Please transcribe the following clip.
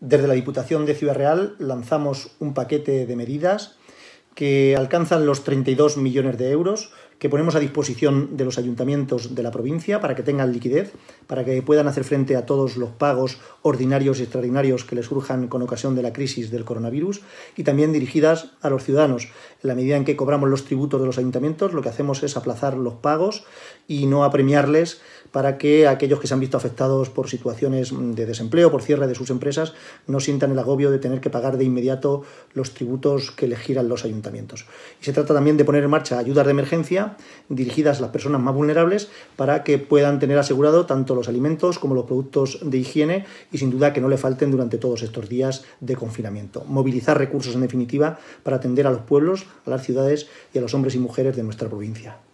Desde la Diputación de Ciudad Real lanzamos un paquete de medidas que alcanzan los 32 millones de euros que ponemos a disposición de los ayuntamientos de la provincia para que tengan liquidez, para que puedan hacer frente a todos los pagos ordinarios y extraordinarios que les surjan con ocasión de la crisis del coronavirus y también dirigidas a los ciudadanos. En la medida en que cobramos los tributos de los ayuntamientos, lo que hacemos es aplazar los pagos y no apremiarles para que aquellos que se han visto afectados por situaciones de desempleo, por cierre de sus empresas, no sientan el agobio de tener que pagar de inmediato los tributos que les giran los ayuntamientos. Y se trata también de poner en marcha ayudas de emergencia dirigidas a las personas más vulnerables para que puedan tener asegurado tanto los alimentos como los productos de higiene y sin duda que no le falten durante todos estos días de confinamiento. Movilizar recursos en definitiva para atender a los pueblos, a las ciudades y a los hombres y mujeres de nuestra provincia.